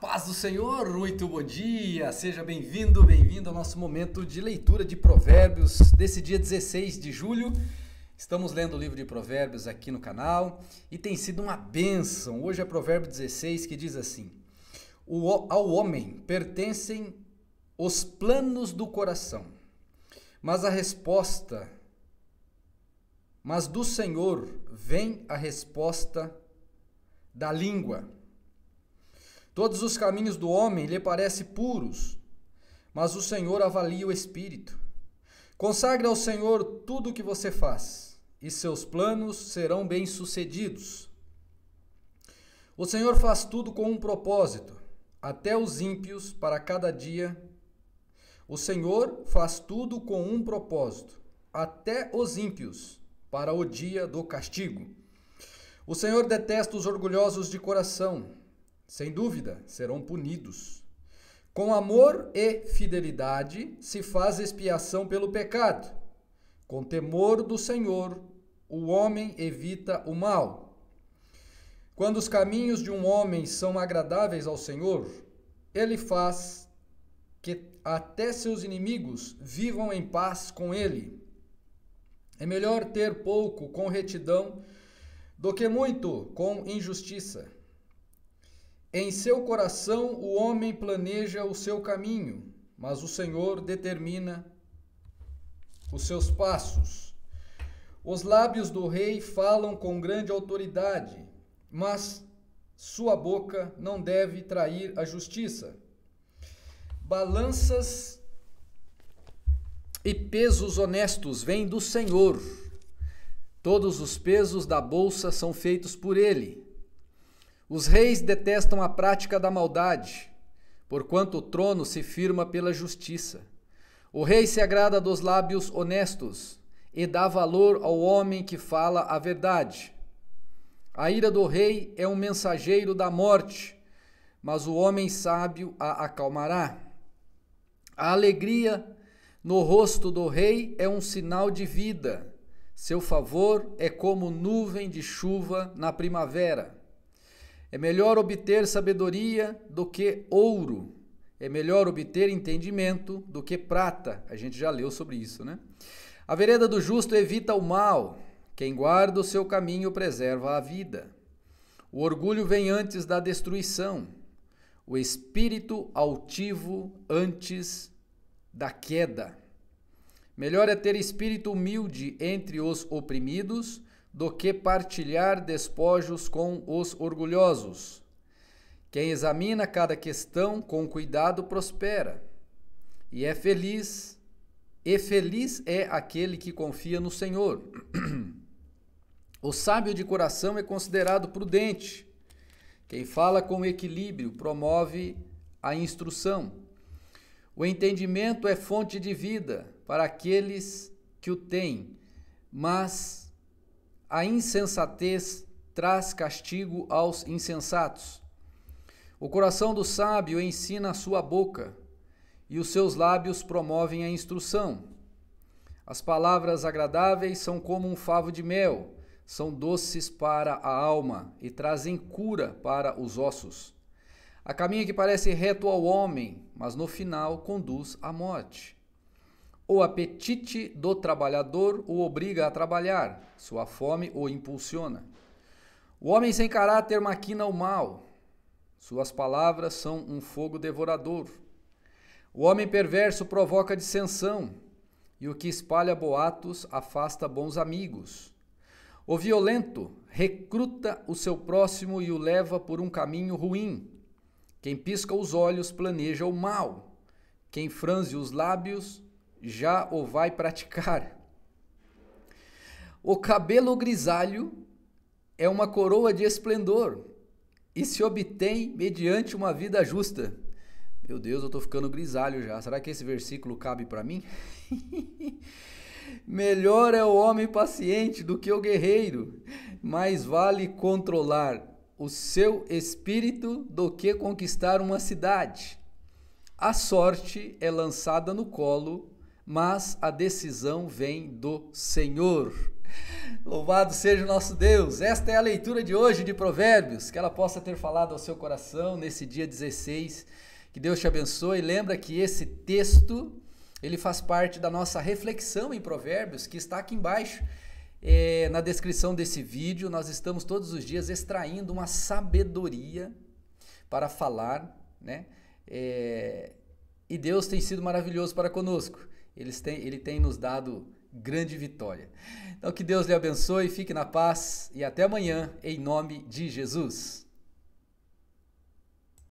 paz do Senhor, muito bom dia! Seja bem-vindo, bem-vindo ao nosso momento de leitura de Provérbios desse dia 16 de julho. Estamos lendo o livro de Provérbios aqui no canal e tem sido uma bênção. Hoje é Provérbio 16 que diz assim: Ao homem pertencem os planos do coração, mas a resposta, mas do Senhor vem a resposta da língua. Todos os caminhos do homem lhe parecem puros, mas o Senhor avalia o espírito. Consagre ao Senhor tudo o que você faz, e seus planos serão bem-sucedidos. O Senhor faz tudo com um propósito, até os ímpios para cada dia. O Senhor faz tudo com um propósito, até os ímpios para o dia do castigo. O Senhor detesta os orgulhosos de coração sem dúvida, serão punidos. Com amor e fidelidade se faz expiação pelo pecado. Com temor do Senhor, o homem evita o mal. Quando os caminhos de um homem são agradáveis ao Senhor, ele faz que até seus inimigos vivam em paz com ele. É melhor ter pouco com retidão do que muito com injustiça. Em seu coração o homem planeja o seu caminho, mas o Senhor determina os seus passos. Os lábios do rei falam com grande autoridade, mas sua boca não deve trair a justiça. Balanças e pesos honestos vêm do Senhor. Todos os pesos da bolsa são feitos por ele. Os reis detestam a prática da maldade, porquanto o trono se firma pela justiça. O rei se agrada dos lábios honestos e dá valor ao homem que fala a verdade. A ira do rei é um mensageiro da morte, mas o homem sábio a acalmará. A alegria no rosto do rei é um sinal de vida. Seu favor é como nuvem de chuva na primavera. É melhor obter sabedoria do que ouro. É melhor obter entendimento do que prata. A gente já leu sobre isso, né? A vereda do justo evita o mal. Quem guarda o seu caminho preserva a vida. O orgulho vem antes da destruição. O espírito altivo antes da queda. Melhor é ter espírito humilde entre os oprimidos do que partilhar despojos com os orgulhosos. Quem examina cada questão com cuidado prospera e é feliz, e feliz é aquele que confia no Senhor. o sábio de coração é considerado prudente. Quem fala com equilíbrio promove a instrução. O entendimento é fonte de vida para aqueles que o têm, mas a insensatez traz castigo aos insensatos. O coração do sábio ensina a sua boca, e os seus lábios promovem a instrução. As palavras agradáveis são como um favo de mel, são doces para a alma e trazem cura para os ossos. A caminho que parece reto ao homem, mas no final conduz à morte. O apetite do trabalhador o obriga a trabalhar, sua fome o impulsiona. O homem sem caráter maquina o mal, suas palavras são um fogo devorador. O homem perverso provoca dissensão, e o que espalha boatos afasta bons amigos. O violento recruta o seu próximo e o leva por um caminho ruim. Quem pisca os olhos planeja o mal. Quem franze os lábios já o vai praticar. O cabelo grisalho é uma coroa de esplendor e se obtém mediante uma vida justa. Meu Deus, eu estou ficando grisalho já. Será que esse versículo cabe para mim? Melhor é o homem paciente do que o guerreiro, mais vale controlar o seu espírito do que conquistar uma cidade. A sorte é lançada no colo mas a decisão vem do Senhor. Louvado seja o nosso Deus! Esta é a leitura de hoje de Provérbios, que ela possa ter falado ao seu coração nesse dia 16. Que Deus te abençoe. Lembra que esse texto ele faz parte da nossa reflexão em Provérbios, que está aqui embaixo. É, na descrição desse vídeo, nós estamos todos os dias extraindo uma sabedoria para falar, né? É, e Deus tem sido maravilhoso para conosco eles têm, ele tem nos dado grande vitória. Então que Deus lhe abençoe, fique na paz e até amanhã, em nome de Jesus.